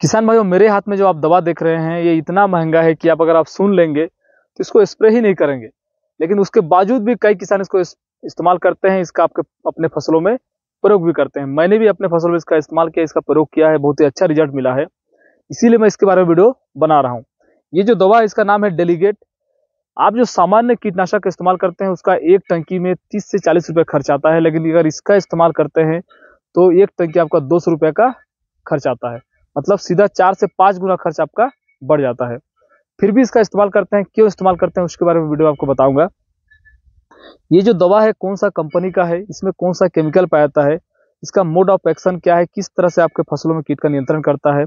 किसान भाइयों मेरे हाथ में जो आप दवा देख रहे हैं ये इतना महंगा है कि आप अगर आप सुन लेंगे तो इसको स्प्रे ही नहीं करेंगे लेकिन उसके बावजूद भी कई किसान इसको इस, इस्तेमाल करते हैं इसका आपके अपने फसलों में प्रयोग भी करते हैं मैंने भी अपने फसलों में इसका इस्तेमाल किया इसका प्रयोग किया है बहुत ही अच्छा रिजल्ट मिला है इसीलिए मैं इसके बारे में वीडियो बना रहा हूँ ये जो दवा है इसका नाम है डेलीगेट आप जो सामान्य कीटनाशक का इस्तेमाल करते हैं उसका एक टंकी में तीस से चालीस रुपये खर्च आता है लेकिन अगर इसका इस्तेमाल करते हैं तो एक टंकी आपका दो सौ रुपये का खर्च आता है मतलब सीधा चार से पाँच गुना खर्च आपका बढ़ जाता है फिर भी इसका इस्तेमाल करते हैं क्यों इस्तेमाल करते हैं उसके बारे में वीडियो आपको बताऊंगा ये जो दवा है कौन सा कंपनी का है इसमें कौन सा केमिकल पाया जाता है इसका मोड ऑफ एक्शन क्या है किस तरह से आपके फसलों में कीट का नियंत्रण करता है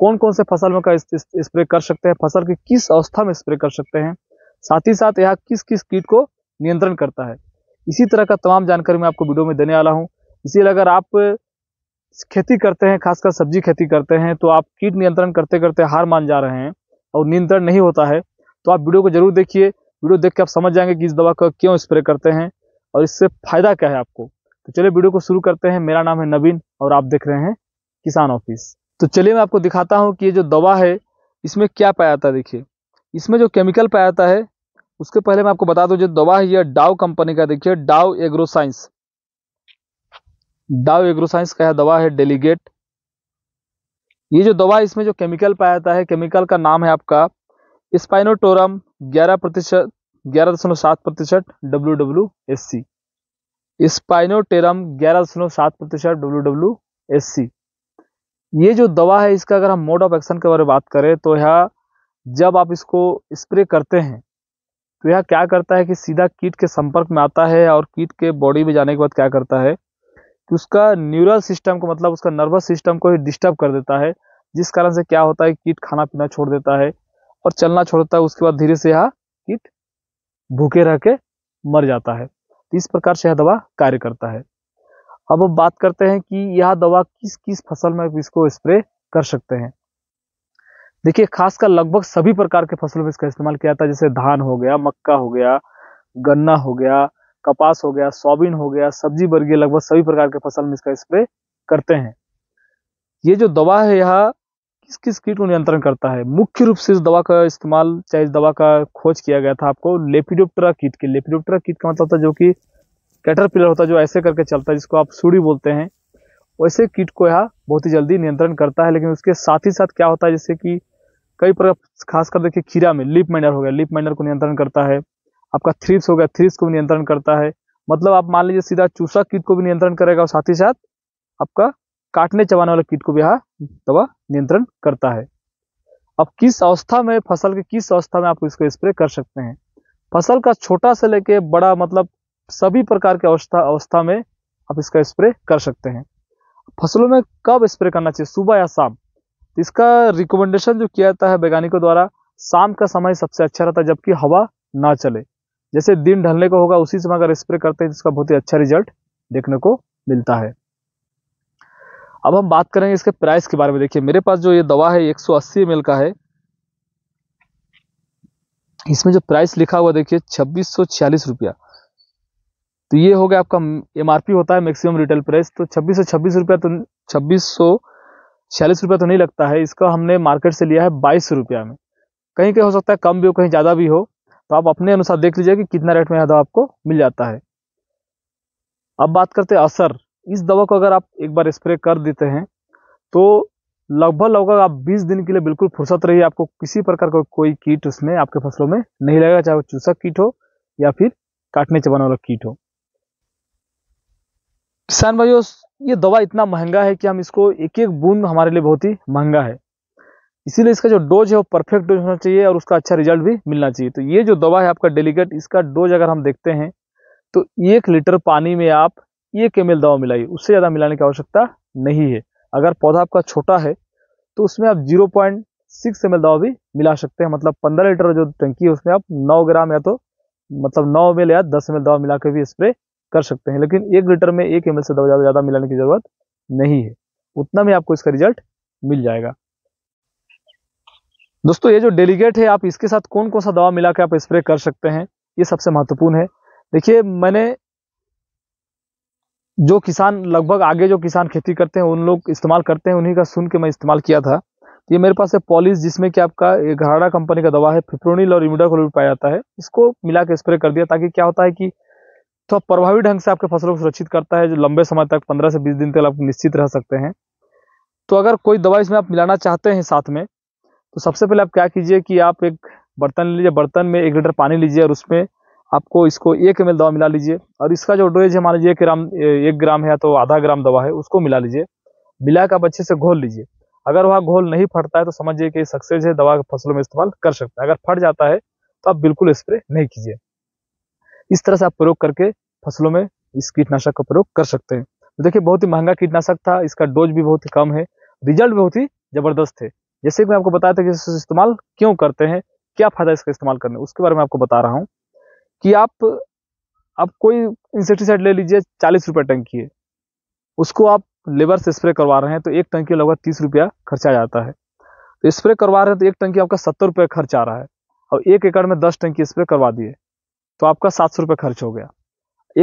कौन कौन से फसल में का स्प्रे कर सकते हैं फसल की किस अवस्था में स्प्रे कर सकते हैं साथ ही साथ यह किस किस कीट को नियंत्रण करता है इसी तरह का तमाम जानकारी मैं आपको वीडियो में देने वाला हूँ इसीलिए अगर आप खेती करते हैं खासकर सब्जी खेती करते हैं तो आप कीट नियंत्रण करते करते हार मान जा रहे हैं और नियंत्रण नहीं होता है तो आप वीडियो को जरूर देखिए वीडियो देख के आप समझ जाएंगे कि इस दवा का क्यों स्प्रे करते हैं और इससे फ़ायदा क्या है आपको तो चलिए वीडियो को शुरू करते हैं मेरा नाम है नवीन और आप देख रहे हैं किसान ऑफिस तो चलिए मैं आपको दिखाता हूँ कि ये जो दवा है इसमें क्या पाया जाता है देखिए इसमें जो केमिकल पाया जाता है उसके पहले मैं आपको बता दूँ जो दवा है यह डाव कंपनी का देखिए डाव एग्रोसाइंस डाव एग्रोसाइंस का यह दवा है डेलीगेट ये जो दवा इसमें जो केमिकल पाया जाता है केमिकल का नाम है आपका स्पाइनोटोरम ग्यारह प्रतिशत ग्यारह दशमलव सात प्रतिशत W W S C spinetoram ग्यारह दशमलव सात प्रतिशत डब्ल्यू डब्ल्यू एस सी ये जो दवा है इसका अगर हम मोड ऑफ एक्शन के बारे में बात करें तो यह जब आप इसको स्प्रे करते हैं तो यह क्या करता है कि सीधा कीट के संपर्क में आता है और कीट के बॉडी में जाने के बाद क्या करता है कि उसका न्यूरल सिस्टम को मतलब उसका नर्वस सिस्टम को डिस्टर्ब कर देता है जिस कारण से क्या होता है कीट खाना पीना छोड़ देता है और चलना छोड़ता है उसके बाद धीरे से यह कीट भूखे रह के मर जाता है तो इस प्रकार से यह दवा कार्य करता है अब हम बात करते हैं कि यह दवा किस किस फसल में इसको स्प्रे कर सकते हैं देखिए खासकर लगभग सभी प्रकार के फसलों में इसका इस्तेमाल किया जाता है जैसे धान हो गया मक्का हो गया गन्ना हो गया कपास हो गया सोबिन हो गया सब्जी वर्गीय लगभग सभी प्रकार के फसल में इसका स्प्रे करते हैं ये जो दवा है यह किस किस कीट को नियंत्रण करता है मुख्य रूप से इस दवा का इस्तेमाल चाहे इस दवा का खोज किया गया था आपको लेपिडोप्टरा कीट के लेपिडोप्टरा कीट का मतलब था जो कि कैटरपिलर होता है जो ऐसे करके चलता है जिसको आप सूढ़ी बोलते हैं वैसे कीट को यह बहुत ही जल्दी नियंत्रण करता है लेकिन उसके साथ ही साथ क्या होता है जैसे कि कई प्रकार खासकर देखिए खीरा में लिप माइनर हो गया लिप माइनर को नियंत्रण करता है आपका थ्रिप्स गया थ्रिप्स को भी नियंत्रण करता है मतलब आप मान लीजिए सीधा चूसा कीट को भी नियंत्रण करेगा और साथ ही साथ आपका काटने चबाने वाला कीट को भी यह दवा नियंत्रण करता है अब किस अवस्था में फसल के किस अवस्था में आप इसको स्प्रे कर सकते हैं फसल का छोटा से लेके बड़ा मतलब सभी प्रकार के अवस्था अवस्था में आप इसका स्प्रे कर सकते हैं फसलों में कब स्प्रे करना चाहिए सुबह या शाम इसका रिकमेंडेशन जो किया जाता है वैज्ञानिकों द्वारा शाम का समय सबसे अच्छा रहता है जबकि हवा ना चले जैसे दिन ढलने को होगा उसी समय अगर स्प्रे करते हैं जिसका तो बहुत ही अच्छा रिजल्ट देखने को मिलता है अब हम बात करेंगे इसके प्राइस के बारे में देखिए मेरे पास जो ये दवा है एक सौ का है इसमें जो प्राइस लिखा हुआ देखिए छब्बीस रुपया तो ये हो गया आपका एम होता है मैक्सिमम रिटेल प्राइस तो छब्बीस सौ छब्बीस रुपया तो छब्बीस सौ छियालीस रुपया तो नहीं लगता है इसका हमने मार्केट से लिया है बाईस रुपया में कहीं कहीं हो सकता है कम भी हो कहीं ज़्यादा भी हो तो आप अपने अनुसार देख लीजिए कि कितना रेट में यह दवा आपको मिल जाता है अब बात करते हैं असर इस दवा को अगर आप एक बार स्प्रे कर देते हैं तो लगभग लगभग आप 20 दिन के लिए बिल्कुल फुर्सत रहिए आपको किसी प्रकार का को, कोई कीट उसमें आपके फसलों में नहीं लगेगा चाहे वो चूसक कीट हो या फिर काटने चबाने वाला कीट हो किसान भाइयों ये दवा इतना महंगा है कि हम इसको एक एक बूंद हमारे लिए बहुत ही महंगा है इसीलिए इसका जो डोज है वो परफेक्ट डोज होना चाहिए और उसका अच्छा रिजल्ट भी मिलना चाहिए तो ये जो दवा है आपका डेलीगेट इसका डोज अगर हम देखते हैं तो एक लीटर पानी में आप एक एम दवा मिलाइए उससे ज़्यादा मिलाने की आवश्यकता नहीं है अगर पौधा आपका छोटा है तो उसमें आप जीरो पॉइंट सिक्स एम दवा भी मिला सकते हैं मतलब पंद्रह लीटर जो टंकी है उसमें आप नौ ग्राम या तो मतलब नौ एम या दस एम दवा मिला के भी स्प्रे कर सकते हैं लेकिन एक लीटर में एक एम से दवा ज़्यादा मिलाने की ज़रूरत नहीं है उतना में आपको इसका रिजल्ट मिल जाएगा दोस्तों ये जो डेलीगेट है आप इसके साथ कौन कौन सा दवा मिला के आप स्प्रे कर सकते हैं ये सबसे महत्वपूर्ण है देखिए मैंने जो किसान लगभग आगे जो किसान खेती करते हैं उन लोग इस्तेमाल करते हैं उन्हीं का सुन के मैं इस्तेमाल किया था ये मेरे पास है पॉलिस जिसमें कि आपका घराड़ा कंपनी का दवा है फिप्रोनिल और इमिडाक्लोविड पाया जाता है इसको मिला के स्प्रे कर दिया ताकि क्या होता है कि थोड़ा प्रभावी ढंग से आपके फसलों को सुरक्षित करता है जो लंबे समय तक पंद्रह से बीस दिन तक आप निश्चित रह सकते हैं तो अगर कोई दवा इसमें आप मिलाना चाहते हैं साथ में तो सबसे पहले आप क्या कीजिए कि आप एक बर्तन लीजिए बर्तन में एक लीटर पानी लीजिए और उसमें आपको इसको एक एम दवा मिला लीजिए और इसका जो डोज है मान लीजिए एक ग्राम एक ग्राम है तो आधा ग्राम दवा है उसको मिला लीजिए मिला आप अच्छे से घोल लीजिए अगर वह घोल नहीं फटता है तो समझिए कि सक्सेस है दवा फसलों में इस्तेमाल कर सकते हैं अगर फट जाता है तो आप बिल्कुल स्प्रे नहीं कीजिए इस तरह से आप प्रयोग करके फसलों में इस कीटनाशक का प्रयोग कर सकते हैं तो देखिए बहुत ही महंगा कीटनाशक था इसका डोज भी बहुत ही कम है रिजल्ट बहुत ही जबरदस्त है जैसे कि मैं आपको बताया था कि इस्तेमाल क्यों करते हैं क्या फ़ायदा इसका इस्तेमाल करने उसके बारे में आपको बता रहा हूँ कि आप आप कोई इंसेक्टिसाइड ले लीजिए चालीस रुपये टंकी है उसको आप लेबर से स्प्रे करवा रहे हैं तो एक टंकी लगभग तीस रुपया खर्चा जाता है तो स्प्रे करवा रहे हैं तो एक टंकी आपका सत्तर रुपये खर्च आ रहा है और एक एकड़ में दस टंकी स्प्रे करवा दिए तो आपका सात सौ रुपये खर्च हो गया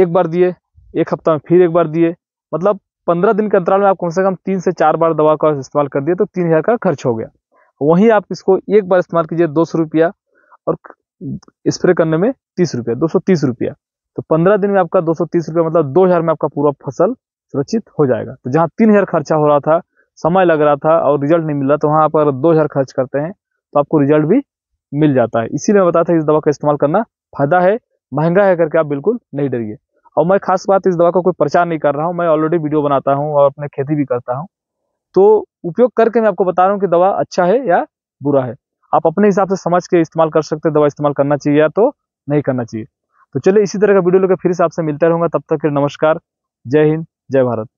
एक बार दिए एक हफ्ता में फिर एक बार दिए मतलब पंद्रह दिन के अंतराल में आप कम से कम तीन से चार बार दवा का इस्तेमाल कर दिए तो तीन हज़ार का खर्च हो गया वहीं आप इसको एक बार इस्तेमाल कीजिए दो सौ रुपया और स्प्रे करने में तीस रुपया दो सौ तीस रुपया तो पंद्रह दिन में आपका दो सौ तीस रुपया मतलब दो हज़ार में आपका पूरा फसल सुरक्षित हो जाएगा तो जहाँ तीन हज़ार खर्चा हो रहा था समय लग रहा था और रिजल्ट नहीं मिल रहा तो वहाँ आप अगर दो हज़ार खर्च करते हैं तो आपको रिजल्ट भी मिल जाता है इसीलिए मैं बताया था इस दवा का इस्तेमाल करना फायदा है महंगा है करके आप बिल्कुल नहीं डरिए और मैं खास बात इस दवा का कोई प्रचार नहीं कर रहा हूँ मैं ऑलरेडी वीडियो बनाता हूँ और अपने खेती भी करता हूँ तो उपयोग करके मैं आपको बता रहा हूँ कि दवा अच्छा है या बुरा है आप अपने हिसाब से समझ के इस्तेमाल कर सकते दवा इस्तेमाल करना चाहिए या तो नहीं करना चाहिए तो चलिए इसी तरह का वीडियो लेकर फिर से आपसे मिलता रहूंगा तब तक के नमस्कार जय हिंद जय भारत